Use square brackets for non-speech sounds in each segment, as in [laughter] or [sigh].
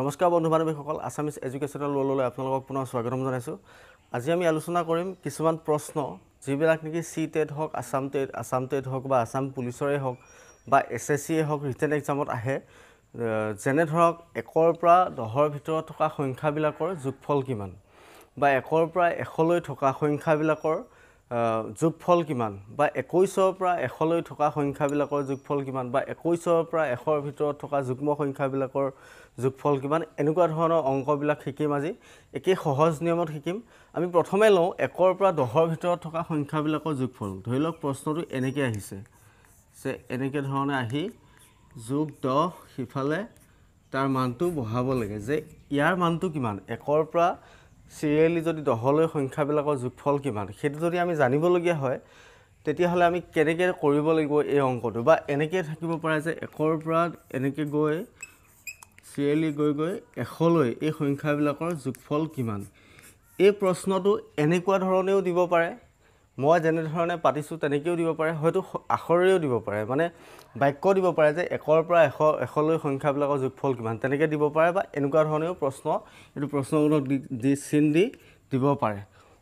নমস্কাৰ বন্ধু বান্ধৱীসকল Assamese educational ৱৰ্ল্ডলৈ আপোনালোকক পুনৰ স্বাগতম জনাইছোঁ আজি আমি আলোচনা কৰিম কিছুমান প্ৰশ্ন যিবিলাক নেকি চি টেট হওক আছাম টেট আছাম টেট হওক বা আছাম পুলিচৰে হওক বা এছ এছ চিয়ে হওক ৰিটেন এক্সামত আহে যেনে ধৰক একৰ পৰা দহৰ ভিতৰত থকা সংখ্যাবিলাকৰ যোগফল কিমান বা একৰ পৰা এশলৈ থকা সংখ্যাবিলাকৰ যোগফল কিমান বা একৈছৰ পৰা এশলৈ থকা সংখ্যাবিলাকৰ যোগফল কিমান বা একৈছৰ পৰা এশৰ ভিতৰত থকা যুগ্ম সংখ্যাবিলাকৰ যোগফল কিমান এনেকুৱা ধৰণৰ অংকবিলাক শিকিম আজি একেই সহজ নিয়মত শিকিম আমি প্ৰথমে লওঁ একৰ পৰা দহৰ ভিতৰত থকা সংখ্যাবিলাকৰ যোগফল ধৰি লওক প্ৰশ্নটো এনেকৈ আহিছে যে এনেকৈ ধৰণে আহি যোগ দহ সিফালে তাৰ মানটো বঢ়াব লাগে যে ইয়াৰ মানটো কিমান একৰ পৰা চিৰিয়েলি যদি দহলৈ সংখ্যাবিলাকৰ যোগফল কিমান সেইটো যদি আমি জানিবলগীয়া হয় তেতিয়াহ'লে আমি কেনেকৈ কৰিব লাগিব এই অংকটো বা এনেকৈ থাকিব পাৰে যে এশৰ পৰা এনেকৈ গৈ চিৰিয়েলি গৈ গৈ এশলৈ এই সংখ্যাবিলাকৰ যোগফল কিমান এই প্ৰশ্নটো এনেকুৱা ধৰণেও দিব পাৰে মই যেনেধৰণে পাতিছোঁ তেনেকৈও দিব পাৰে হয়তো আখৰেও দিব পাৰে মানে বাক্য দিব পাৰে যে একৰ পৰা এশ এশলৈ সংখ্যাবিলাকৰ যোগফল কিমান তেনেকৈ দিব পাৰে বা এনেকুৱা ধৰণেও প্ৰশ্ন এইটো প্ৰশ্নবোধক দি চিন দি দিব পাৰে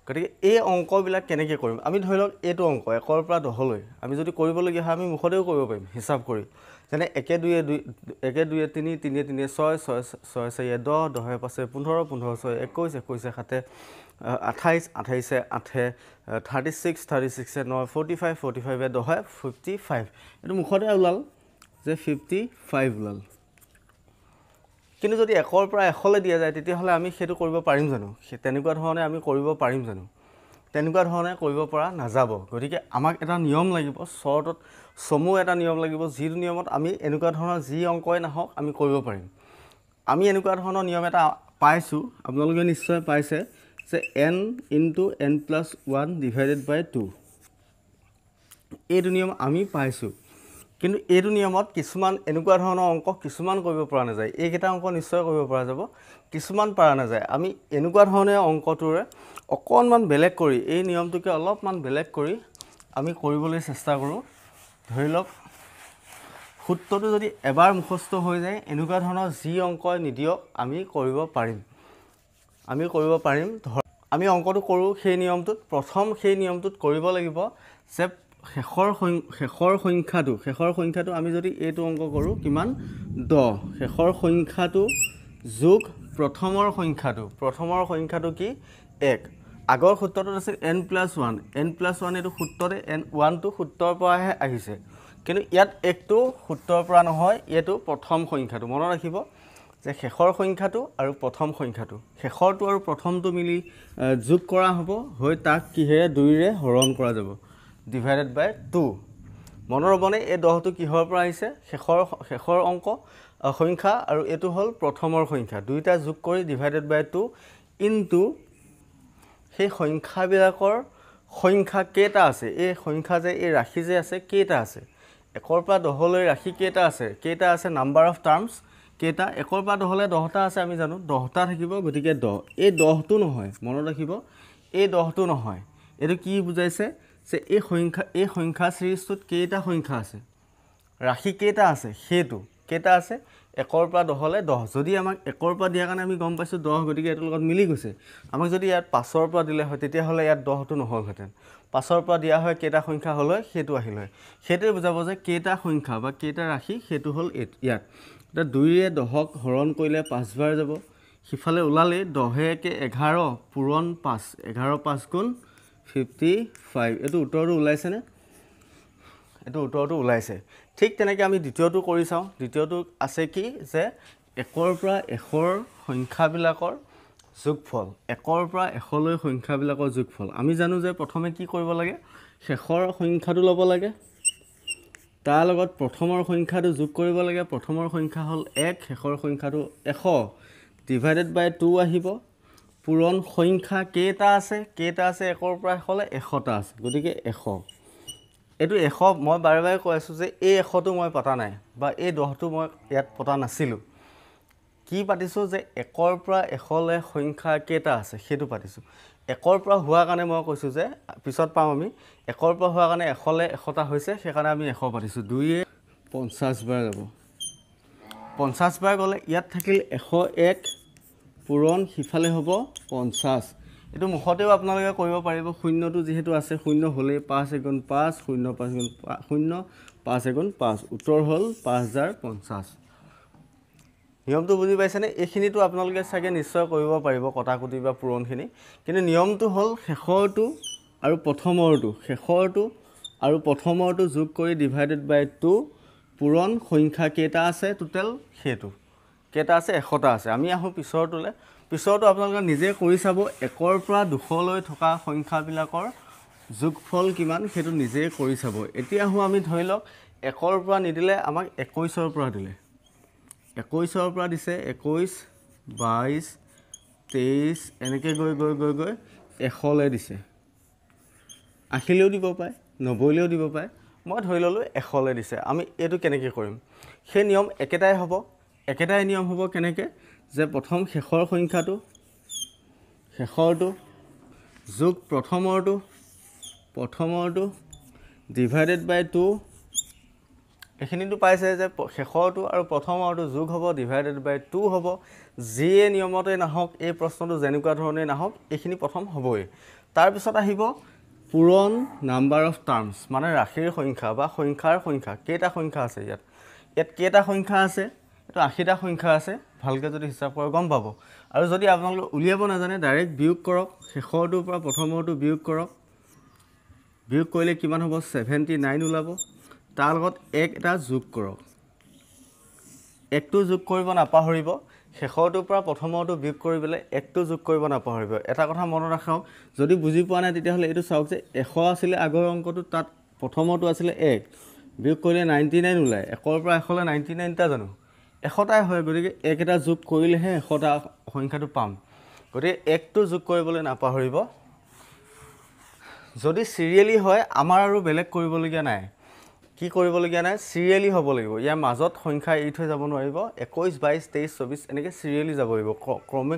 গতিকে এই অংকবিলাক কেনেকৈ কৰিম আমি ধৰি লওক এইটো অংক একৰ পৰা দহলৈ আমি যদি কৰিবলগীয়া হয় আমি মুখতেও কৰিব পাৰিম হিচাপ কৰি যেনে একে দুয়ে দুই একে দুয়ে তিনি তিনিয়ে তিনিয়ে ছয় ছয় ছয় চাৰিয়ে দহ দহে পাঁচে পোন্ধৰ পোন্ধৰ ছয় একৈছ একৈছে সাতে আঠাইছ আঠাইছে আঠে থাৰ্টি ছিক্স থাৰ্টি ছিক্সে নহয় ফৰ্টি ফাইভ ফৰ্টি ফাইভে দহে ফিফটি ফাইভ এইটো মুখতে ওলাল যে ফিফটি ফাইভ ওলাল কিন্তু যদি একৰ পৰা এশলৈ দিয়া যায় তেতিয়াহ'লে আমি সেইটো কৰিব পাৰিম জানো তেনেকুৱা ধৰণে আমি কৰিব পাৰিম জানো তেনেকুৱা ধৰণে কৰিব পৰা নাযাব গতিকে আমাক এটা নিয়ম লাগিব চৰ্টত চমু এটা নিয়ম লাগিব যিটো নিয়মত আমি এনেকুৱা ধৰণৰ যি অংকই নাহক আমি কৰিব পাৰিম আমি এনেকুৱা ধৰণৰ নিয়ম এটা পাইছোঁ আপোনালোকে নিশ্চয় পাইছে যে N into N plus one divided by two এইটো নিয়ম আমি পাইছোঁ কিন্তু এইটো নিয়মত কিছুমান এনেকুৱা ধৰণৰ অংক কিছুমান কৰিব পৰা নাযায় এইকেইটা অংক নিশ্চয় কৰিব পৰা যাব কিছুমান পৰা নাযায় আমি এনেকুৱা ধৰণে অংকটোৰে অকণমান বেলেগ কৰি এই নিয়মটোকে অলপমান বেলেগ কৰি আমি কৰিবলৈ চেষ্টা কৰোঁ ধৰি লওক সূত্ৰটো যদি এবাৰ মুখস্থ হৈ যায় এনেকুৱা ধৰণৰ যি অংকই নিদিয়ক আমি কৰিব পাৰিম আমি কৰিব পাৰিম ধৰক আমি অংকটো কৰোঁ সেই নিয়মটোত প্ৰথম সেই নিয়মটোত কৰিব লাগিব যে শেষৰ সং শেষৰ সংখ্যাটো শেষৰ সংখ্যাটো আমি যদি এইটো অংক কৰোঁ কিমান দহ শেষৰ সংখ্যাটো যোগ প্ৰথমৰ সংখ্যাটো প্ৰথমৰ সংখ্যাটো কি এক আগৰ সূত্ৰটোত আছিল N plus one N plus one এইটো সূত্ৰতে এন ওৱানটো সূত্ৰৰ পৰাহে আহিছে কিন্তু ইয়াত একটো সূত্ৰৰ পৰা নহয় এইটো প্ৰথম সংখ্যাটো মনত ৰাখিব যে শেষৰ সংখ্যাটো আৰু প্ৰথম সংখ্যাটো শেষৰটো আৰু প্ৰথমটো মিলি যোগ কৰা হ'ব হৈ তাক কিহেৰে দুইৰে হৰণ কৰা যাব ডিভাইডেড বাই টু মনৰ ৰ'বনে এই দহটো কিহৰ পৰা আহিছে শেষৰ শেষৰ অংক সংখ্যা আৰু এইটো হ'ল প্ৰথমৰ সংখ্যা দুয়োটা যোগ কৰি ডিভাইডেড বাই টু ইনটু সেই সংখ্যাবিলাকৰ সংখ্যা কেইটা আছে এই সংখ্যা যে এই ৰাশি যে আছে কেইটা আছে একৰ পৰা দহলৈ ৰাশি কেইটা আছে কেইটা আছে নাম্বাৰ অফ টাৰ্মছ কেইটা একৰ পৰা দহলৈ দহটা আছে আমি জানো দহটা থাকিব গতিকে দহ এই দহটো নহয় মনত ৰাখিব এই দহটো নহয় এইটো কি বুজাইছে যে এই সংখ্যা এই সংখ্যা চিৰিজটোত কেইটা সংখ্যা আছে ৰাশি কেইটা আছে সেইটো কেইটা আছে একৰ পৰা দহলৈ দহ যদি আমাক একৰ পৰা দিয়াৰ কাৰণে আমি গম পাইছোঁ দহ গতিকে এইটোৰ লগত মিলি গৈছে আমাক যদি ইয়াত পাঁচৰ পৰা দিলে হয় তেতিয়াহ'লে ইয়াত দহটো নহ'লহেঁতেন পাছৰ পৰা দিয়া হয় কেইটা সংখ্যা হ'লে সেইটো আহিল হয় সেইটোৱে বুজাব যে কেইটা সংখ্যা বা কেইটা ৰাশি সেইটো হ'ল এইট ইয়াত এতিয়া দুইৰে দহক হৰণ কৰিলে পাঁচবাৰ যাব সিফালে ওলালেই দহেকে এঘাৰ পূৰণ পাঁচ এঘাৰ পাঁচ গুণ ফিফটি ফাইভ এইটো উত্তৰটো ওলাইছেনে এইটো উত্তৰটো ওলাইছে ঠিক তেনেকৈ আমি দ্বিতীয়টো কৰি চাওঁ দ্বিতীয়টো আছে কি যে একৰ পৰা এশৰ সংখ্যাবিলাকৰ যোগফল একৰ পৰা এশলৈ সংখ্যাবিলাকৰ যোগফল আমি জানো যে প্ৰথমে কি কৰিব লাগে শেষৰ সংখ্যাটো ল'ব লাগে তাৰ লগত প্ৰথমৰ সংখ্যাটো যোগ কৰিব লাগে প্ৰথমৰ সংখ্যা হ'ল এক শেষৰ সংখ্যাটো এশ ডিভাইডেড বাই টু আহিব পূৰণ সংখ্যা কেইটা আছে কেইটা আছে একৰ পৰা এশলৈ এশটা আছে গতিকে এশ এইটো এশ মই বাৰে বাৰে কৈ আছোঁ যে এই এশটো মই পতা নাই বা এই দহটো মই ইয়াত পতা নাছিলোঁ কি পাতিছোঁ যে একৰ পৰা এশলৈ সংখ্যা কেইটা আছে সেইটো পাতিছোঁ একৰ পৰা হোৱাৰ কাৰণে মই কৈছোঁ যে পিছত পাম আমি একৰ পৰা হোৱাৰ কাৰণে এশলৈ এশটা হৈছে সেইকাৰণে আমি এশ পাতিছোঁ দুয়ে পঞ্চাছবাৰ যাব পঞ্চাছবাৰ গ'লে ইয়াত থাকিল এশ এক পূৰণ সিফালে হ'ব পঞ্চাছ এইটো মুখতেও আপোনালোকে কৰিব পাৰিব শূন্যটো যিহেতু আছে শূন্য হ'লেই পাঁচ এগুণ পাঁচ শূন্য পাঁচ এগুণ পাঁচ শূন্য পাঁচ এগুণ পাঁচ উত্তৰ হ'ল পাঁচ হাজাৰ পঞ্চাছ নিয়মটো বুজি পাইছেনে এইখিনিতো আপোনালোকে চাগে নিশ্চয় কৰিব পাৰিব কটাকুটি বা পূৰণখিনি কিন্তু নিয়মটো হ'ল শেষৰটো আৰু প্ৰথমৰটো শেষৰটো আৰু প্ৰথমৰটো যোগ কৰি ডিভাইডেড বাই টু পূৰণ সংখ্যা কেইটা আছে টোটেল সেইটো কেইটা আছে এশটা আছে আমি আহোঁ পিছৰটোলৈ পিছৰটো আপোনালোকে নিজে কৰি চাব একৰ পৰা দুশলৈ থকা সংখ্যাবিলাকৰ যোগফল কিমান সেইটো নিজেই কৰি চাব এতিয়া আহোঁ আমি ধৰি লওক একৰ পৰা নিদিলে আমাক একৈছৰ পৰা দিলে একৈছৰ পৰা দিছে একৈছ বাইছ তেইছ এনেকৈ গৈ গৈ গৈ গৈ এশলৈ দিছে আশীলৈও দিব পাৰে নব্বৈলৈও দিব পাৰে মই ধৰি ল'লোঁ এশলৈ দিছে আমি এইটো কেনেকৈ কৰিম সেই নিয়ম একেটাই হ'ব একেটাই নিয়ম হ'ব কেনেকৈ যে প্ৰথম শেষৰ সংখ্যাটো শেষৰটো যোগ প্ৰথমৰটো প্ৰথমৰটো ডিভাইডেড বাই টু সেইখিনিতো পাইছে যে শেষৰটো আৰু প্ৰথম আৰুটো যোগ হ'ব ডিভাইডেড বাই টু হ'ব যিয়ে নিয়মতে নাহক এই প্ৰশ্নটো যেনেকুৱা ধৰণে নাহক এইখিনি প্ৰথম হ'বই তাৰপিছত আহিব পূৰণ নাম্বাৰ অফ টাৰ্মছ মানে ৰাশিৰ সংখ্যা বা সংখ্যাৰ সংখ্যা কেইটা সংখ্যা আছে ইয়াত ইয়াত কেইটা সংখ্যা আছে এইটো আশীটা সংখ্যা আছে ভালকৈ যদি হিচাপ কৰে গম পাব আৰু যদি আপোনালোকে উলিয়াব নাজানে ডাইৰেক্ট বিয়োগ কৰক শেষৰটোৰ পৰা প্ৰথমৰটো বিয়োগ কৰক বিয়োগ কৰিলে কিমান হ'ব ছেভেণ্টি নাইন ওলাব তাৰ লগত এক এটা যোগ কৰক একটো যোগ কৰিব নাপাহৰিব শেষৰটোৰ পৰা প্ৰথমৰটো বিয়োগ কৰি পেলাই একটো যোগ কৰিব নাপাহৰিব এটা কথা মনত ৰাখাওক যদি বুজি পোৱা নাই তেতিয়াহ'লে এইটো চাওক যে এশ আছিলে আগৰ অংকটো তাত প্ৰথমৰটো আছিলে এক বিয়োগ কৰিলে নাইণ্টি নাইন ওলায় একৰ পৰা এশলৈ নাইণ্টি নাইনটা জানো এশটাই হয় গতিকে এক এটা যোগ কৰিলেহে এশটা সংখ্যাটো পাম গতিকে একটো যোগ কৰিবলৈ নাপাহৰিব যদি চিৰিয়েলি হয় আমাৰ আৰু বেলেগ কৰিবলগীয়া নাই কি কৰিবলগীয়া নাই চিৰিয়েলি হ'ব লাগিব ইয়াৰ মাজত সংখ্যা এৰি থৈ যাব নোৱাৰিব একৈছ বাইছ তেইছ চৌবিছ এনেকৈ চিৰিয়েলি যাব লাগিব ক্ৰমে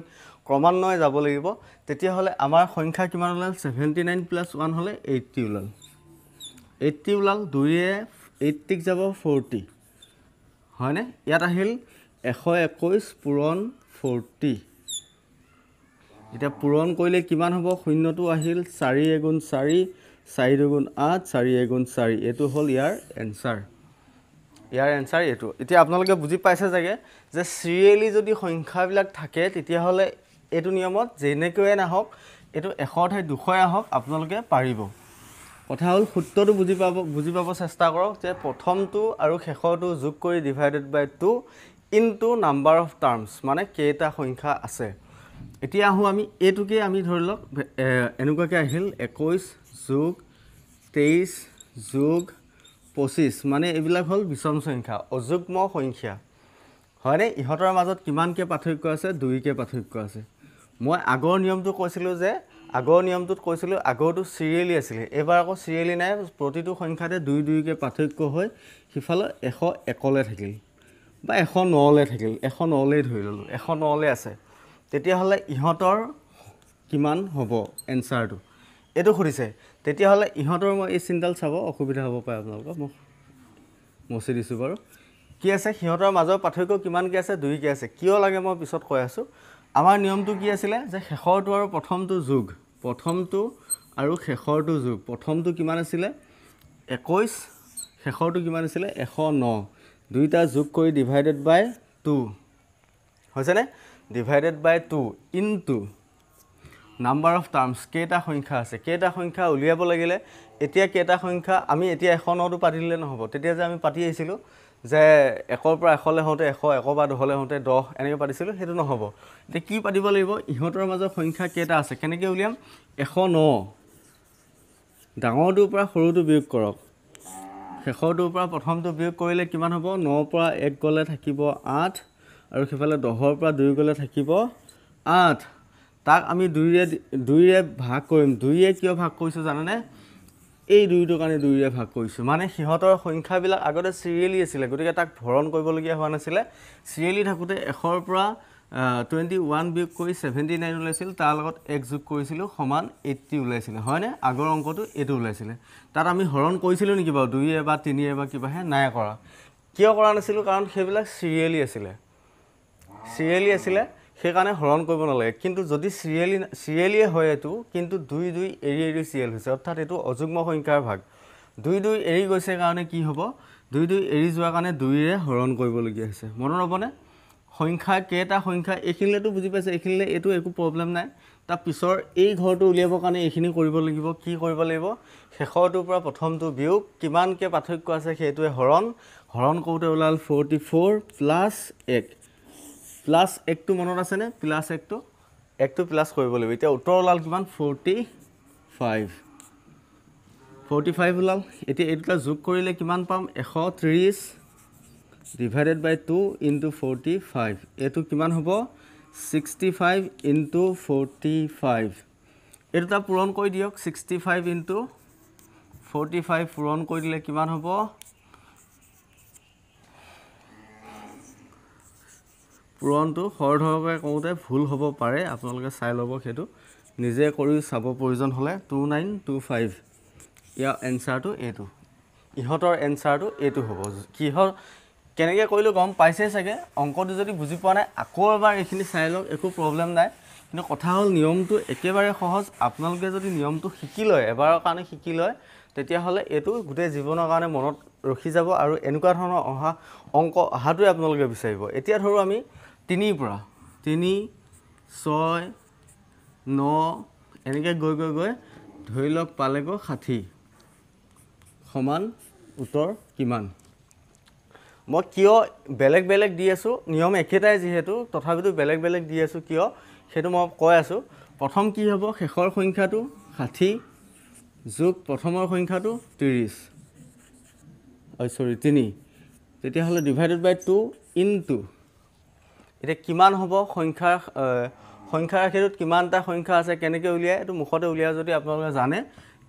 ক্ৰমান্বয়ে যাব লাগিব তেতিয়াহ'লে আমাৰ সংখ্যা কিমান ওলাল ছেভেণ্টি নাইন প্লাছ ওৱান হ'লে এইট্টি ওলাল এইট্টি ওলাল দুয়ে এইট্টিক যাব ফৰ্টি হয়নে ইয়াত আহিল এশ একৈছ পূৰণ ফৰ্টি এতিয়া পূৰণ কৰিলে কিমান হ'ব শূন্যটো আহিল চাৰি এগুণ চাৰি চাৰি দুগুণ আঠ চাৰি এগুণ চাৰি এইটো হ'ল ইয়াৰ এনচাৰ ইয়াৰ এনচাৰ এইটো এতিয়া আপোনালোকে বুজি পাইছে চাগে যে চিৰিয়েলি যদি সংখ্যাবিলাক থাকে তেতিয়াহ'লে এইটো নিয়মত যেনেকৈয়ে নাহক এইটো এশ ঠাইত দুশই আহক আপোনালোকে পাৰিব কথা হ'ল সূত্ৰটো বুজি পাব বুজি পাব চেষ্টা কৰক যে প্ৰথমটো আৰু শেষৰটো যোগ কৰি divided by two into number of terms মানে কেইটা সংখ্যা আছে এতিয়া আহোঁ আমি এইটোকে আমি ধৰি লওক এনেকুৱাকৈ আহিল একৈছ যোগ তেইছ যোগ পঁচিছ মানে এইবিলাক হ'ল বিষম সংখ্যা অযুগ্ম সংখ্যা হয়নে ইহঁতৰ মাজত কিমানকৈ পাৰ্থক্য আছে দুইকৈ পাৰ্থক্য আছে মই আগৰ নিয়মটো কৈছিলোঁ যে আগৰ নিয়মটোত কৈছিলোঁ আগৰটো চিৰিয়েলি আছিলে এইবাৰ আকৌ চিৰিয়েলি নাই প্ৰতিটো সংখ্যাতে দুই দুইকৈ পাৰ্থক্য হৈ সিফালে এশ একলৈ থাকিল বা এশ নলৈ থাকিল এশ নলৈ ধৰি ল'লোঁ এশ নলৈ আছে তেতিয়াহ'লে ইহঁতৰ কিমান হ'ব এনচাৰটো এইটো সুধিছে তেতিয়াহ'লে ইহঁতৰ মই এই চিন্তাল চাব অসুবিধা হ'ব পাৰে আপোনালোকৰ মোক মচি দিছোঁ বাৰু কি আছে সিহঁতৰ মাজৰ পাৰ্থক্য কিমানকৈ আছে দুইকৈ আছে কিয় লাগে মই পিছত কৈ আছোঁ আমাৰ নিয়মটো কি আছিলে যে শেষৰটো আৰু প্ৰথমটো যোগ প্ৰথমটো আৰু শেষৰটো যোগ প্ৰথমটো কিমান আছিলে একৈছ শেষৰটো কিমান আছিলে এশ ন দুইটা যোগ কৰি ডিভাইডেড বাই টু হৈছেনে divided by two into number of terms কেইটা সংখ্যা আছে কেইটা সংখ্যা উলিয়াব লাগিলে এতিয়া কেইটা সংখ্যা আমি এতিয়া এশ নটো পাতি দিলে নহ'ব তেতিয়া যে আমি পাতি আহিছিলোঁ যে একৰ পৰা এশলৈ হওঁতে এশ একৰ পৰা দহলৈ হওঁতে দহ এনেকৈ পাতিছিলোঁ সেইটো নহ'ব এতিয়া কি পাতিব লাগিব ইহঁতৰ মাজত সংখ্যা কেইটা আছে কেনেকৈ উলিয়াম এশ ন ডাঙৰটোৰ পৰা সৰুটো বিয়োগ কৰক শেষৰটোৰ পৰা প্ৰথমটো বিয়োগ কৰিলে কিমান হ'ব নৰ পৰা এক গ'লে থাকিব আঠ আৰু সেইফালে দহৰ পৰা দুই গ'লে থাকিব আঠ তাক আমি দুইৰে দুইৰে ভাগ কৰিম দুইৰে কিয় ভাগ কৰিছোঁ জানেনে এই দুইটোৰ কাৰণে দুইৰে ভাগ কৰিছোঁ মানে সিহঁতৰ সংখ্যাবিলাক আগতে চিৰিয়েলি আছিলে গতিকে তাক ভৰণ কৰিবলগীয়া হোৱা নাছিলে চিৰিয়েলি থাকোঁতে এশৰ পৰা টুৱেণ্টি ওৱান বিয়োগ কৰি ছেভেণ্টি নাইন ওলাইছিল তাৰ লগত এক যোগ কৰিছিলোঁ সমান এইট্টি ওলাইছিলে হয়নে আগৰ অংকটো এইটো ওলাইছিলে তাত আমি হৰণ কৰিছিলোঁ নেকি বাৰু দুই বা তিনিয়ে বা কিবাহে নাই কৰা কিয় কৰা নাছিলোঁ কাৰণ সেইবিলাক চিৰিয়েলি আছিলে চিৰিয়েলি আছিলে সেইকাৰণে হৰণ কৰিব নালাগে কিন্তু যদি চিৰিয়েলি চিৰিয়েলিয়ে হয় এইটো কিন্তু দুই দুই এৰি এৰি চিৰিয়েল হৈছে অৰ্থাৎ এইটো অযুগ্ম সংখ্যাৰ ভাগ দুই দুই এৰি গৈছে কাৰণে কি হ'ব দুই দুই এৰি যোৱাৰ কাৰণে দুইৰে হৰণ কৰিবলগীয়া হৈছে মনত ৰ'বনে সংখ্যা কেইটা সংখ্যা এইখিনিলেতো বুজি পাইছে এইখিনিলে এইটো একো প্ৰব্লেম নাই তাৰ পিছৰ এই ঘৰটো উলিয়াবৰ কাৰণে এইখিনি কৰিব লাগিব কি কৰিব লাগিব শেষৰটোৰ পৰা প্ৰথমটো বিয়োগ কিমানকৈ পাৰ্থক্য আছে সেইটোৱে হৰণ হৰণ কৰোঁতে ওলাল ফৰ্টি ফ'ৰ প্লাছ এক প্লাছ একটো মনত আছেনে প্লাছ একটো একটো প্লাছ কৰিব লাগিব এতিয়া উত্তৰ ওলাল কিমান ফৰ্টি ফাইভ ফৰ্টি ফাইভ ওলাল এতিয়া এই দুটা যোগ কৰিলে কিমান পাম এশ ত্ৰিছ divided by two into forty five এইটো কিমান হ'ব sixty five into forty five এই দুটা পূৰণ কৰি দিয়ক sixty five into forty five পূৰণ কৰি দিলে কিমান হ'ব পূৰণটো সৰধৰকৈ কৰোঁতে ভুল হ'ব পাৰে আপোনালোকে চাই ল'ব সেইটো নিজে কৰি চাব প্ৰয়োজন হ'লে টু নাইন টু ফাইভ ইয়াৰ এনচাৰটো এইটো ইহঁতৰ এনচাৰটো এইটো হ'ব কিহৰ কেনেকৈ কৰিলোঁ গম পাইছেই চাগে অংকটো যদি বুজি পোৱা নাই আকৌ এবাৰ এইখিনি চাই লওক একো প্ৰব্লেম নাই কিন্তু কথা হ'ল নিয়মটো একেবাৰে সহজ আপোনালোকে যদি নিয়মটো শিকি লয় এবাৰৰ কাৰণে শিকি লয় তেতিয়াহ'লে এইটো গোটেই জীৱনৰ কাৰণে মনত ৰখি যাব আৰু এনেকুৱা ধৰণৰ অহা অংক অহাটোৱে আপোনালোকে বিচাৰিব এতিয়া ধৰোঁ আমি তিনিৰ পৰা তিনি ছয় ন এনেকৈ গৈ গৈ গৈ ধৰি লওক পালেগৈ ষাঠি সমান উত্তৰ কিমান মই কিয় বেলেগ বেলেগ দি আছোঁ নিয়ম একেটাই যিহেতু তথাপিতো বেলেগ বেলেগ দি আছোঁ কিয় সেইটো মই কৈ আছোঁ প্ৰথম কি হ'ব শেষৰ সংখ্যাটো ষাঠি যোগ প্ৰথমৰ সংখ্যাটো ত্ৰিছ অ' চৰি তিনি তেতিয়াহ'লে divided by two into এতিয়া কিমান হ'ব সংখ্যা সংখ্যাৰ ক্ষেত্ৰত কিমানটা সংখ্যা আছে কেনেকৈ উলিয়াই এইটো মুখতে উলিয়াই যদি আপোনালোকে জানে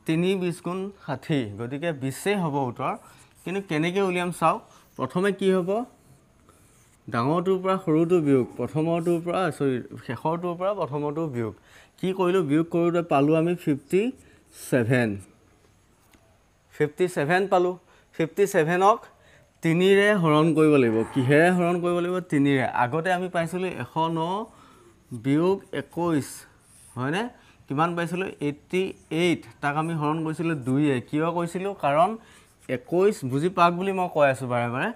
তিনি বিছ গুণ ষাঠি গতিকে বিছেই হ'ব উত্তৰ কিন্তু কেনেকৈ উলিয়াম চাওক প্ৰথমে কি হ'ব ডাঙৰটোৰ পৰা সৰুটো বিয়োগ প্ৰথমৰটোৰ পৰা চৰি শেষৰটোৰ পৰা প্ৰথমৰটো বিয়োগ কি কৰিলোঁ বিয়োগ কৰোঁতে পালোঁ আমি ফিফটি ছেভেন ফিফটি ছেভেন পালোঁ ফিফটি ছেভেনক তিনিৰে হৰণ কৰিব লাগিব কিহেৰে হৰণ কৰিব লাগিব তিনিৰে আগতে আমি পাইছিলোঁ এশ ন বিয়োগ একৈছ হয়নে কিমান পাইছিলোঁ এইট্টি এইট তাক আমি হৰণ কৰিছিলোঁ দুইয়ে কিয় কৈছিলোঁ কাৰণ একৈছ বুজি পাক বুলি মই কৈ আছোঁ বাৰে বাৰে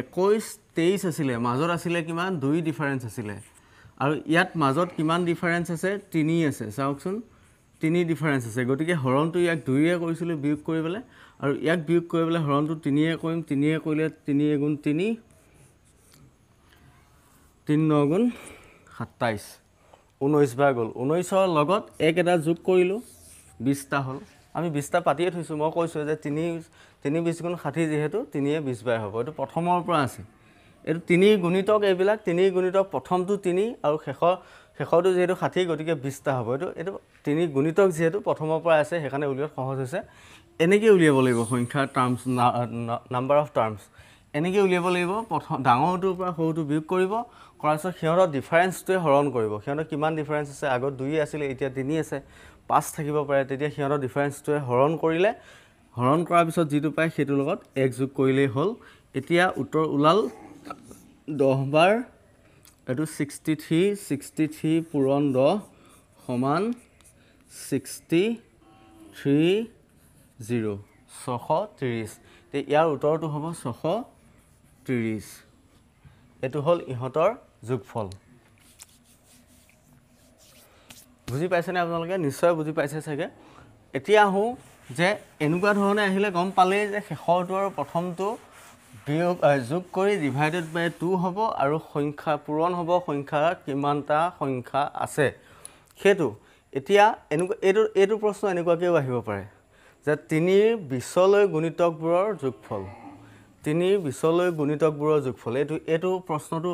একৈছ তেইছ আছিলে মাজত আছিলে কিমান দুই ডিফাৰেঞ্চ আছিলে আৰু ইয়াত মাজত কিমান ডিফাৰেঞ্চ আছে তিনি আছে চাওকচোন তিনি ডিফাৰেঞ্চ আছে গতিকে হৰণটো ইয়াক দুয়ে কৰিছিলোঁ বিয়োগ কৰি পেলাই আৰু ইয়াক বিয়োগ কৰি পেলাই হৰণটো তিনিয়ে কৰিম তিনিয়ে কৰিলে তিনি এগুণ তিনি তিনি ন গুণ সাতাইছ ঊনৈছ বাৰ গ'ল ঊনৈছৰ লগত এক এটা যোগ কৰিলোঁ বিছটা হ'ল আমি বিছটা পাতিয়ে থৈছোঁ মই কৈছোঁ যে তিনি তিনি বিছ গুণ ষাঠি যিহেতু তিনিয়ে বিছ বাৰ হ'ব এইটো প্ৰথমৰ পৰা আছে এইটো তিনি গুণিতক এইবিলাক তিনি গুণিতক প্ৰথমটো তিনি আৰু শেষৰ শেষৰটো যিহেতু ষাঠি গতিকে বিছটা হ'ব এইটো এইটো তিনি গুণিতক যিহেতু প্ৰথমৰ পৰা আছে সেইকাৰণে উলিওৱাত সহজ হৈছে এনেকৈ উলিয়াব লাগিব সংখ্যাৰ টাৰ্মছ নাম্বাৰ অফ টাৰ্মছ এনেকৈ উলিয়াব লাগিব প্ৰথম ডাঙৰটোৰ পৰা সৰুটো বিয়োগ কৰিব কৰাৰ পিছত সিহঁতৰ ডিফাৰেঞ্চটোৱে হৰণ কৰিব সিহঁতৰ কিমান ডিফাৰেঞ্চ আছে আগত দুই আছিলে এতিয়া তিনি আছে পাঁচ থাকিব পাৰে তেতিয়া সিহঁতৰ ডিফাৰেঞ্চটোৱে হৰণ কৰিলে হৰণ কৰাৰ পিছত যিটো পায় সেইটোৰ লগত এক যোগ কৰিলেই হ'ল এতিয়া উত্তৰ ওলাল দহ বাৰ এইটো ছিক্সটি থ্ৰী ছিক্সটি থ্ৰী পূৰণ দহ সমান ছিক্সটি থ্ৰী জিৰ' ছশ ত্ৰিছ তে ইয়াৰ উত্তৰটো হ'ব ছশ ত্ৰিছ এইটো হ'ল ইহঁতৰ যোগফল বুজি পাইছেনে আপোনালোকে নিশ্চয় বুজি পাইছে চাগে এতিয়া আহোঁ যে এনেকুৱা ধৰণে আহিলে গম পালেই যে শেষৰটো আৰু প্ৰথমটো যোগ কৰি ডিভাইডেড বাই টু হ'ব আৰু সংখ্যা পূৰণ হ'ব সংখ্যা কিমানটা সংখ্যা আছে সেইটো এতিয়া এনেকুৱা এইটো এইটো প্ৰশ্ন এনেকুৱাকৈও আহিব পাৰে যে তিনিৰ বিছলৈ গুণিতকবোৰৰ যোগফল তিনিৰ বিছলৈ গুণিতকবোৰৰ যোগফল এইটো এইটো প্ৰশ্নটো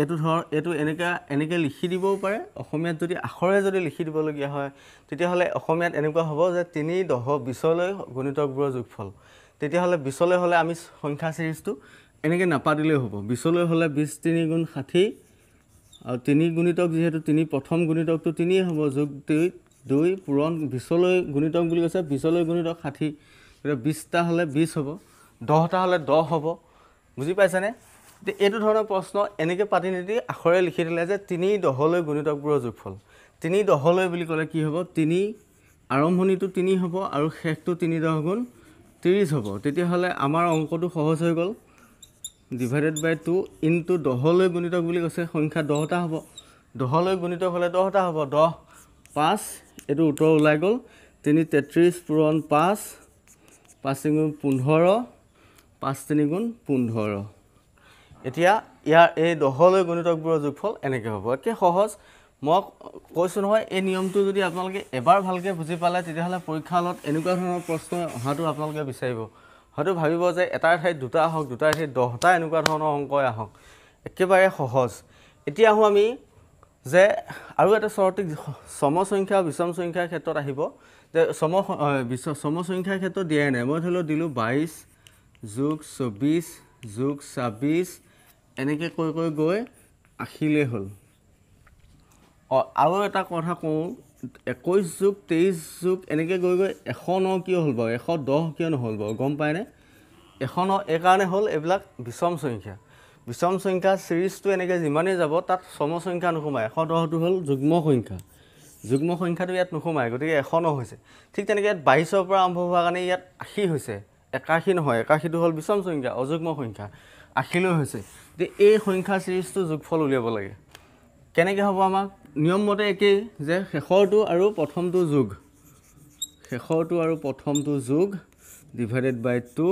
এইটো ধৰ এইটো এনেকৈ এনেকৈ লিখি দিবও পাৰে অসমীয়াত যদি আখৰে যদি লিখি দিবলগীয়া হয় তেতিয়াহ'লে অসমীয়াত এনেকুৱা হ'ব যে তিনি দহ বিছলৈ গুণিতকবোৰৰ যোগফল তেতিয়াহ'লে বিছলৈ হ'লে আমি সংখ্যা চিৰিজটো এনেকৈ নাপাতিলেও হ'ব বিছলৈ হ'লে বিছ তিনি গুণ ষাঠি আৰু তিনি গুণিতক যিহেতু তিনি প্ৰথম গুণিতকটো তিনিয়ে হ'ব যোগ দুই দুই পূৰণ বিছলৈ গুণিতক বুলি কৈছে বিছলৈ গুণিতক ষাঠি গতিকে বিছটা হ'লে বিছ হ'ব দহটা হ'লে দহ হ'ব বুজি পাইছেনে এতিয়া এইটো ধৰণৰ প্ৰশ্ন এনেকৈ পাতি নিদি আখৰে লিখি দিলে যে তিনি দহলৈ গুণিতকবোৰৰ যোগফল তিনি দহলৈ বুলি ক'লে কি হ'ব তিনি আৰম্ভণিটো তিনি হ'ব আৰু শেষটো তিনি দহ গুণ ত্ৰিছ হ'ব তেতিয়াহ'লে আমাৰ অংকটো সহজ হৈ গ'ল ডিভাইডেড বাই টু ইনটু দহলৈ গুণিতক বুলি কৈছে সংখ্যা দহটা হ'ব দহলৈ গুণিতক হ'লে দহটা হ'ব দহ পাঁচ এইটো উত্তৰ ওলাই গ'ল তিনি তেত্ৰিছ পূৰণ পাঁচ পাঁচ তিনিগুণ পোন্ধৰ পাঁচ তিনিগুণ পোন্ধৰ এতিয়া ইয়াৰ এই দহলৈ গুণিতকবোৰৰ যোগফল এনেকৈ হ'ব একে সহজ মই কৈছোঁ নহয় এই নিয়মটো যদি আপোনালোকে এবাৰ ভালকৈ বুজি পালে তেতিয়াহ'লে পৰীক্ষাৰ লগত এনেকুৱা ধৰণৰ প্ৰশ্ন অহাটো আপোনালোকে বিচাৰিব হয়তো ভাবিব যে এটাৰ ঠাইত দুটা আহক দুটাৰ ঠাইত দহটা এনেকুৱা ধৰণৰ অংকই আহক একেবাৰে সহজ এতিয়া আহোঁ আমি যে আৰু এটা চৰ্তি সংখ্যা বিষম সংখ্যাৰ ক্ষেত্ৰত আহিব যে চম বিশ্ব সমসংখ্যাৰ ক্ষেত্ৰত দিয়াই নাই মই ধৰি লওক দিলোঁ বাইছ যোগ চৌবিছ যোগ ছাব্বিছ এনেকৈ কৈ কৈ গৈ আহিলেই হ'ল আৰু এটা কথা কওঁ একৈছ যুগ তেইছ যুগ এনেকৈ গৈ গৈ এশ ন কিয় হ'ল বাৰু এশ দহ কিয় নহ'ল বাৰু গম পায়নে এশ ন এইকাৰণে হ'ল এইবিলাক বিষম সংখ্যা বিষম সংখ্যা চিৰিজটো এনেকৈ যিমানেই যাব তাত চম সংখ্যা নোসোমায় এশ দহটো হ'ল যুগ্ম সংখ্যা যুগ্ম সংখ্যাটো ইয়াত নোসোমায় গতিকে এশ ন হৈছে ঠিক তেনেকৈ ইয়াত বাইছৰ পৰা আৰম্ভ হোৱাৰ কাৰণে ইয়াত আশী হৈছে একাশী নহয় একাশীটো হ'ল বিষম সংখ্যা অযুগ্ম সংখ্যা আশীলৈ হৈছে গতিকে এই সংখ্যা চিৰিজটো যোগফল উলিয়াব লাগে কেনেকৈ হ'ব আমাক নিয়ম মতে একেই যে শেষৰটো আৰু প্ৰথমটো যোগ শেষৰটো আৰু প্ৰথমটো যোগ ডিভাইডেড বাই টু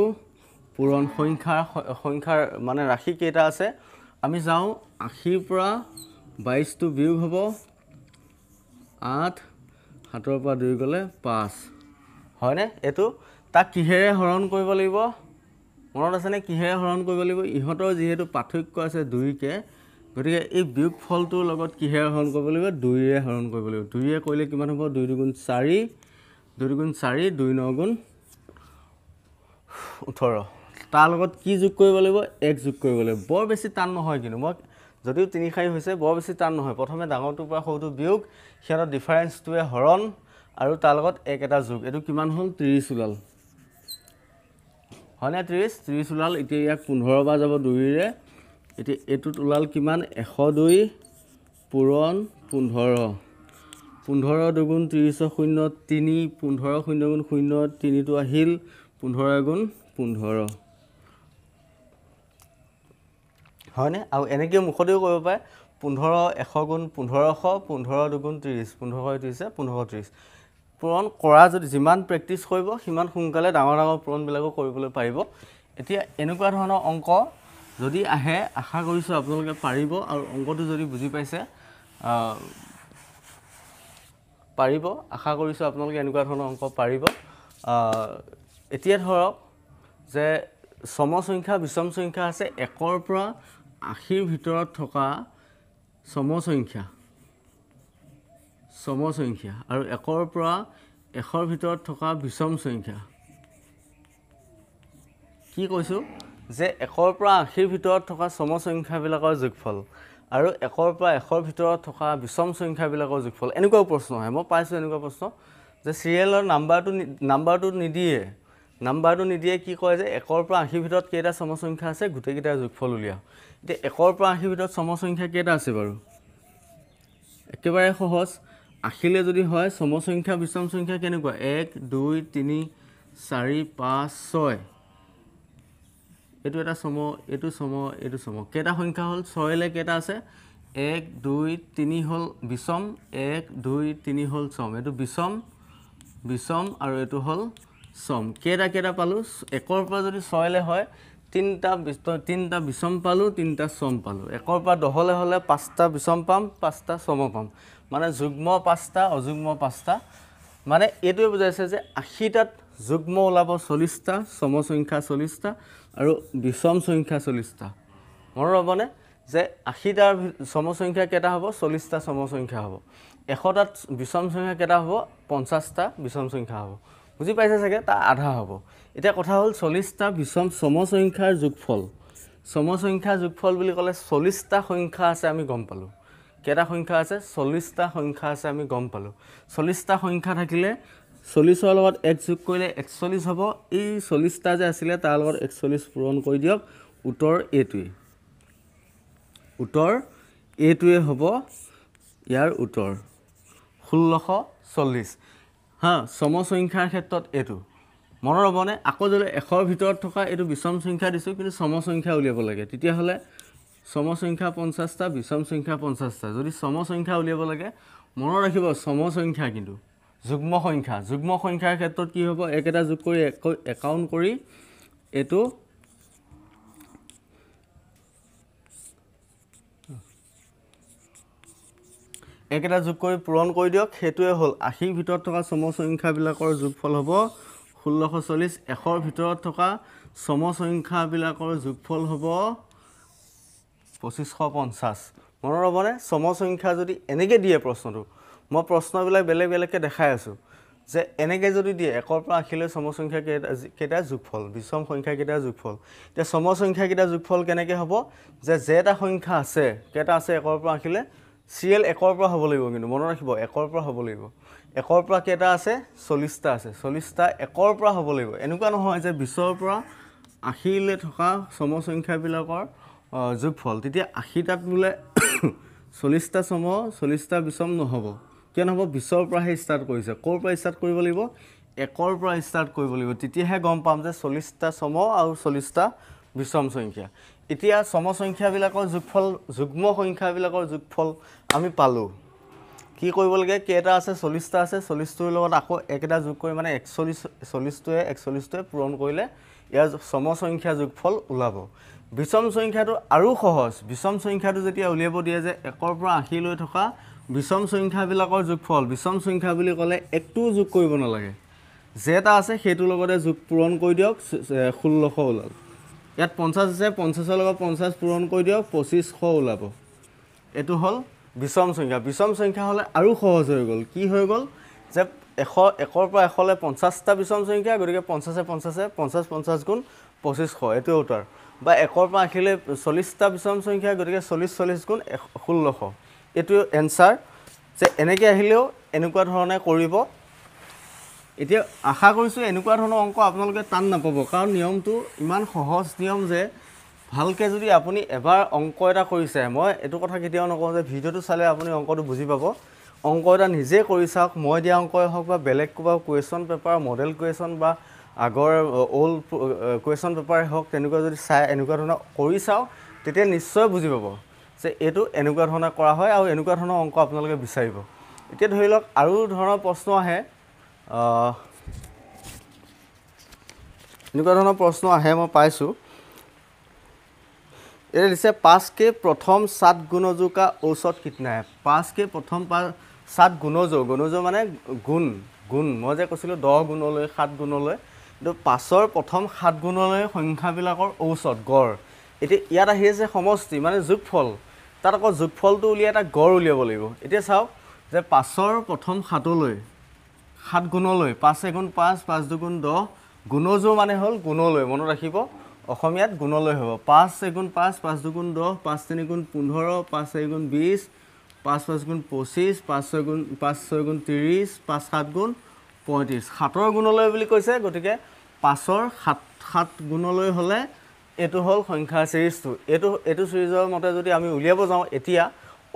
পূৰণ সংখ্যাৰ সংখ্যাৰ মানে ৰাশি কেইটা আছে আমি যাওঁ আশীৰ পৰা বাইছটো বিয়োগ হ'ব আঠ সাতৰ পৰা দুই গ'লে পাঁচ হয়নে এইটো তাক কিহেৰে হৰণ কৰিব লাগিব মনত আছেনে কিহেৰে হৰণ কৰিব লাগিব ইহঁতৰ যিহেতু পাৰ্থক্য আছে দুইকে গতিকে এই বিয়োগ ফলটোৰ লগত কিহে হৰণ কৰিব লাগিব দুইৰে হৰণ কৰিব লাগিব দুইৰে কৰিলে কিমান হ'ব দুই দুগুণ চাৰি দুই দুগুণ চাৰি দুই ন গুণ ওঠৰ তাৰ লগত কি যোগ কৰিব লাগিব এক যোগ কৰিব লাগিব বৰ বেছি টান নহয় কিন্তু মই যদিও তিনি শাৰী হৈছে বৰ বেছি টান নহয় প্ৰথমে ডাঙৰটোৰ পৰা সৰুটো বিয়োগ সিহঁতৰ ডিফাৰেঞ্চটোৱে হৰণ আৰু তাৰ লগত এক এটা যোগ এইটো কিমান হ'ল ত্ৰিছ ওলাল হয়নে ত্ৰিছ ত্ৰিছ ওলাল এতিয়া ইয়াক পোন্ধৰৰ পৰা যাব দুইৰে এতিয়া এইটোত ওলাল কিমান এশ দুই পূৰণ পোন্ধৰ পোন্ধৰ দুগুণ ত্ৰিছ শূন্য তিনি পোন্ধৰ শূন্য গুণ শূন্য তিনিটো আহিল পোন্ধৰ গুণ পোন্ধৰ হয়নে আৰু এনেকৈ মুখতেও কৰিব পাৰে পোন্ধৰ এশ গুণ পোন্ধৰশ পোন্ধৰ দুগুণ ত্ৰিছ পোন্ধৰশ ত্ৰিছ পোন্ধৰশ ত্ৰিছ পূৰণ কৰা যদি যিমান প্ৰেক্টিছ কৰিব সিমান সোনকালে ডাঙৰ ডাঙৰ পূৰণবিলাকো কৰিবলৈ পাৰিব এতিয়া এনেকুৱা ধৰণৰ অংক যদি আহে আশা কৰিছোঁ আপোনালোকে পাৰিব আৰু অংকটো যদি বুজি পাইছে পাৰিব আশা কৰিছোঁ আপোনালোকে এনেকুৱা ধৰণৰ অংক পাৰিব এতিয়া ধৰক যে চম সংখ্যা বিষম সংখ্যা আছে একৰ পৰা আশীৰ ভিতৰত থকা চম সংখ্যা চম সংখ্যা আৰু একৰ পৰা এশৰ ভিতৰত থকা বিষম সংখ্যা কি কৈছোঁ যে এশৰ পৰা আশীৰ ভিতৰত থকা চম সংখ্যাবিলাকৰ যোগফল আৰু এশৰ পৰা এশৰ ভিতৰত থকা বিষম সংখ্যাবিলাকৰ যোগফল এনেকুৱাও প্ৰশ্ন হয় মই পাইছোঁ এনেকুৱা প্ৰশ্ন যে চিৰিয়েলৰ নাম্বাৰটো নাম্বাৰটো নিদিয়ে নাম্বাৰটো নিদিয়ে কি কয় যে একৰ পৰা আশীৰ ভিতৰত কেইটা চম সংখ্যা আছে গোটেইকেইটাৰ যোগফল উলিয়াওঁ এতিয়া একৰ পৰা আশীৰ ভিতৰত চম সংখ্যা কেইটা আছে বাৰু একেবাৰে সহজ আশীলে যদি হয় চম সংখ্যা বিষম সংখ্যা কেনেকুৱা এক দুই তিনি চাৰি পাঁচ ছয় এইটো এটা চম এইটো চম এইটো চম কেইটা সংখ্যা হ'ল ছয়লৈ কেইটা আছে এক দুই তিনি হ'ল বিচম এক দুই তিনি হ'ল চম এইটো বিচম বিচম আৰু এইটো হ'ল চম কেইটা কেইটা পালোঁ একৰ পৰা যদি ছয়লৈ হয় তিনিটা তিনিটা বিচম পালোঁ তিনিটা চম পালোঁ একৰ পৰা দহলৈ হ'লে পাঁচটা বিচম পাম পাঁচটা চম পাম মানে যুগ্ম পাঁচটা অযুগ্ম পাঁচটা মানে এইটোৱে বুজাইছে যে আশীটাত যুগ্ম ওলাব চল্লিছটা চম সংখ্যা চল্লিছটা আৰু বিষম সংখ্যা চল্লিছটা মনত ৰ'বনে যে আশীটাৰ সংখ্যা কেইটা হ'ব চল্লিছটা সংখ্যা হ'ব এশটাত বিষম সংখ্যা কেইটা হ'ব পঞ্চাছটা বিষম সংখ্যা হ'ব বুজি পাইছে চাগে তাৰ আধা হ'ব এতিয়া কথা হ'ল চল্লিছটা বিষম সমসংখ্যাৰ যোগফল সংখ্যা যোগফল বুলি ক'লে চল্লিছটা সংখ্যা আছে আমি গম পালোঁ কেইটা সংখ্যা আছে চল্লিছটা সংখ্যা আছে আমি গম পালোঁ চল্লিছটা সংখ্যা থাকিলে চল্লিছৰ লগত এক যোগ কৰিলে একচল্লিছ হ'ব এই চল্লিছটা যে আছিলে তাৰ লগত একচল্লিছ পূৰণ কৰি দিয়ক উত্তৰ এইটোৱেই উত্তৰ এইটোৱে হ'ব ইয়াৰ উত্তৰ ষোল্লশ চল্লিছ হা চম সংখ্যাৰ ক্ষেত্ৰত এইটো মনত হ'বনে আকৌ যদি এশৰ ভিতৰত থকা এইটো বিষম সংখ্যা দিছোঁ কিন্তু চম সংখ্যা উলিয়াব লাগে তেতিয়াহ'লে চম সংখ্যা পঞ্চাছটা বিষম সংখ্যা পঞ্চাছটা যদি চম সংখ্যা উলিয়াব লাগে মনত ৰাখিব চম সংখ্যা কিন্তু যুগ্ম সংখ্যা যুগ্ম সংখ্যাৰ ক্ষেত্ৰত কি হ'ব একেটা যোগ কৰি একাউণ্ট কৰি এইটো একেটা যোগ কৰি পূৰণ কৰি দিয়ক সেইটোৱে হ'ল আশীৰ ভিতৰত থকা চম সংখ্যাবিলাকৰ যোগফল হ'ব ষোল্লশ চল্লিছ এশৰ ভিতৰত থকা চম সংখ্যাবিলাকৰ যোগফল হ'ব পঁচিছশ পঞ্চাছ মনত ৰ'বনে চম সংখ্যা যদি এনেকৈ দিয়ে প্ৰশ্নটো মই প্ৰশ্নবিলাক বেলেগ বেলেগকৈ দেখাই আছোঁ যে এনেকৈ যদি দিয়ে একৰ পৰা আশীলৈ চম সংখ্যা কেইটা যোগফল বিষম সংখ্যাকেইটা যোগফল এতিয়া চম সংখ্যাকেইটা যোগফল কেনেকৈ হ'ব যে যে এটা সংখ্যা আছে কেইটা আছে একৰ পৰা আশীলৈ চিৰিয়েল একৰ পৰা হ'ব লাগিব কিন্তু মনত ৰাখিব একৰ পৰা হ'ব লাগিব একৰ পৰা কেইটা আছে চল্লিছটা আছে চল্লিছটা একৰ পৰা হ'ব লাগিব এনেকুৱা নহয় যে বিছৰ পৰা আশীলৈ থকা চম সংখ্যাবিলাকৰ যোগফল তেতিয়া আশীটাত বোলে [coughs] চল্লিছটা চম চল্লিছটা বিচম নহ'ব কিয় নহ'ব বিছৰ পৰাহে ষ্টাৰ্ট কৰিছে ক'ৰ পৰা ষ্টাৰ্ট কৰিব লাগিব একৰ পৰা ষ্টাৰ্ট কৰিব লাগিব তেতিয়াহে গম পাম যে চল্লিছটা চম আৰু চল্লিছটা বিষম সংখ্যা এতিয়া চম সংখ্যাবিলাকৰ যোগফল যুগ্ম সংখ্যাবিলাকৰ যোগফল আমি পালোঁ কি কৰিব লাগে কেইটা আছে চল্লিছটা আছে চল্লিছটোৰ লগত আকৌ একেটা যোগ কৰি মানে একচল্লিছ চল্লিছটোৱে একচল্লিছটোৱে পূৰণ কৰিলে ইয়াৰ চম সংখ্যা যোগফল ওলাব বিষম সংখ্যাটো আৰু সহজ বিষম সংখ্যাটো যেতিয়া উলিয়াব দিয়ে যে একৰ পৰা আশী লৈ থকা বিষম সংখ্যাবিলাকৰ যোগফল বিষম সংখ্যা বুলি ক'লে একটোও যোগ কৰিব নালাগে যে এটা আছে সেইটোৰ লগতে যোগ পূৰণ কৰি দিয়ক ষোল্লশ ওলাল ইয়াত পঞ্চাছ আছে পঞ্চাছৰ লগত পঞ্চাছ পূৰণ কৰি দিয়ক পঁচিছশ ওলাব এইটো হ'ল বিষম সংখ্যা বিষম সংখ্যা হ'লে আৰু সহজ হৈ গ'ল কি হৈ গ'ল যে এশ একৰ পৰা এশলৈ পঞ্চাছটা বিষম সংখ্যা গতিকে পঞ্চাছে পঞ্চাছে পঞ্চাছ পঞ্চাছ গুণ পঁচিছশ এইটোৱে উত্তৰ বা একৰ পৰা আশীলৈ চল্লিছটা বিষম সংখ্যা গতিকে চল্লিছ চল্লিছ গুণ এশ ষোল্লশ এইটো এনসাৰ যে এনেকে আহিলেও এনেকুৱা ধৰণে কৰিব এতিয়া আশা কৰিছো এনেকুৱা ধৰণৰ অংক আপোনালোকে টান নাপাব কাৰণ নিয়মটো ইমান সহজ নিয়ম যে ভালকে যদি আপুনি এবাৰ অংক এটা কৰিছে মই এটো কথা কেতিয়াও নকওঁ যে ভিডিওটো চালে আপুনি অংকটো বুজি পাব অংক এটা নিজে কৰি চাওক মই দিয়া অংকই হওক বা বেলেগ কিবা কুৱেশ্যন পেপাৰ মডেল কুৱেশ্যন বা আগৰ অ'ল্ড কুৱেশ্যন পেপাৰে হওক তেনেকুৱা যদি চাই এনেকুৱা ধৰণৰ কৰি চাওক তেতিয়া নিশ্চয় বুজি পাব যে এইটো এনেকুৱা ধৰণে কৰা হয় আৰু এনেকুৱা ধৰণৰ অংক আপোনালোকে বিচাৰিব এতিয়া ধৰি লওক আৰু ধৰণৰ প্ৰশ্ন আহে এনেকুৱা ধৰণৰ প্ৰশ্ন আহে মই পাইছোঁ এতিয়া দিছে পাঁচ কে প্ৰথম চাত গুণজোকা ঔষধ কীটনাশক পাঁচ কে প্ৰথম চাত গুণজ গুণজ মানে গুণ গুণ মই যে কৈছিলোঁ দহ গুণলৈ সাত গুণলৈ কিন্তু পাঁচৰ প্ৰথম সাত গুণলৈ সংখ্যাবিলাকৰ ঔষধ গড় এতিয়া ইয়াত আহি আছে সমষ্টি মানে যোগফল তাত অকল যোগফলটো উলিয়াই এটা গড় উলিয়াব লাগিব এতিয়া চাওক যে পাঁচৰ প্ৰথম সাতলৈ সাত গুণলৈ পাঁচ এগুণ পাঁচ পাঁচ দুগুণ দহ গুণযোৰ মানে হ'ল গুণলৈ মনত ৰাখিব অসমীয়াত গুণলৈ হ'ব পাঁচ এগুণ পাঁচ পাঁচ দুগুণ দহ পাঁচ তিনি গুণ পোন্ধৰ পাঁচ চাৰিগুণ বিছ পাঁচ পাঁচ গুণ পঁচিছ পাঁচ ছয় গুণ পাঁচ ছয় গুণ ত্ৰিছ পাঁচ সাত গুণ পঁয়ত্ৰিছ সাতৰ গুণলৈ বুলি কৈছে গতিকে পাঁচৰ সাত সাত গুণলৈ হ'লে এইটো হ'ল সংখ্যা চিৰিজটো এইটো এইটো চিৰিজৰ মতে যদি আমি উলিয়াব যাওঁ এতিয়া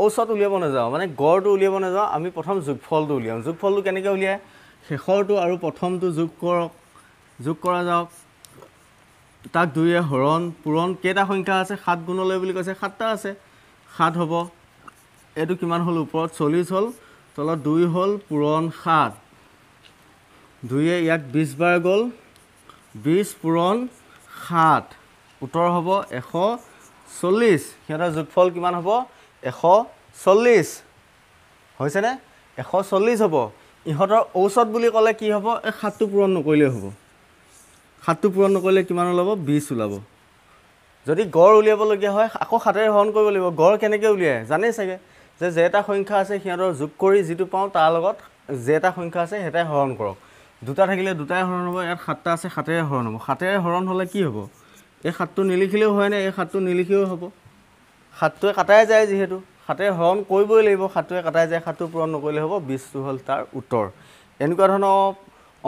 ঔষধ উলিয়াব নাযাওঁ মানে গড়টো উলিয়াব নাযাওঁ আমি প্ৰথম যোগফলটো উলিয়াওঁ যোগফলটো কেনেকৈ উলিয়াই শেষৰটো আৰু প্ৰথমটো যোগ কৰক যোগ কৰা যাওক তাক দুয়ে হৰণ পূৰণ কেইটা সংখ্যা আছে সাত গুণলৈ বুলি কৈছে সাতটা আছে সাত হ'ব এইটো কিমান হ'ল ওপৰত চল্লিছ হ'ল তলত দুই হ'ল পূৰণ সাত দুয়ে ইয়াক বিছ বাৰ গ'ল বিছ পূৰণ সাত উত্তৰ হ'ব এশ চল্লিছ সিহঁতৰ যোগফল কিমান হ'ব এশ চল্লিছ হৈছেনে এশ চল্লিছ হ'ব ইহঁতৰ ঔষধ বুলি ক'লে কি হ'ব এই সাতটো পূৰণ নকৰিলেই হ'ব সাতটো পূৰণ নকৰিলে কিমান ওলাব বিছ ওলাব যদি গড় উলিয়াবলগীয়া হয় আকৌ সাতেৰে হৰণ কৰিব লাগিব গড় কেনেকৈ উলিয়ায় জানেই চাগে যে যে এটা সংখ্যা আছে সিহঁতৰ যোগ কৰি যিটো পাওঁ তাৰ লগত যে এটা সংখ্যা আছে সেইটাই হৰণ কৰক দুটা থাকিলে দুটাই হৰণ হ'ব ইয়াত সাতটা আছে সাতেৰে হৰণ হ'ব সাতেৰে হৰণ হ'লে কি হ'ব এই সাতটো নিলিখিলেও হয়নে এই সাতটো নিলিখিও হ'ব সাতটোৱে কাটাই যায় যিহেতু সাতে হৰণ কৰিবই লাগিব সাতটোৱে কাটাই যায় সাতটো পূৰণ নকৰিলে হ'ব বিছটো হ'ল তাৰ উত্তৰ এনেকুৱা ধৰণৰ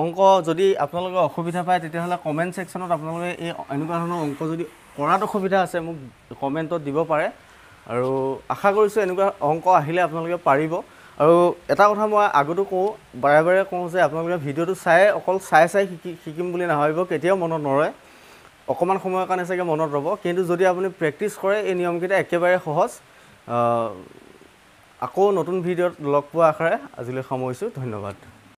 অংক যদি আপোনালোকে অসুবিধা পায় তেতিয়াহ'লে কমেণ্ট ছেকশ্যনত আপোনালোকে এই এনেকুৱা ধৰণৰ অংক যদি কৰাত অসুবিধা আছে মোক কমেণ্টত দিব পাৰে আৰু আশা কৰিছোঁ এনেকুৱা অংক আহিলে আপোনালোকে পাৰিব আৰু এটা কথা মই আগতো কওঁ বাৰে বাৰে কওঁ যে আপোনালোকে ভিডিঅ'টো চাই অকল চাই চাই শিকি শিকিম বুলি নাভাবিব কেতিয়াও মনত নৰয় অকণমান সময়ৰ কাৰণে চাগে মনত ৰ'ব কিন্তু যদি আপুনি প্ৰেক্টিচ কৰে এই নিয়মকেইটা একেবাৰে সহজ আকৌ নতুন ভিডিঅ'ত লগ পোৱা আশাৰে আজিলৈ সামৰিছোঁ ধন্যবাদ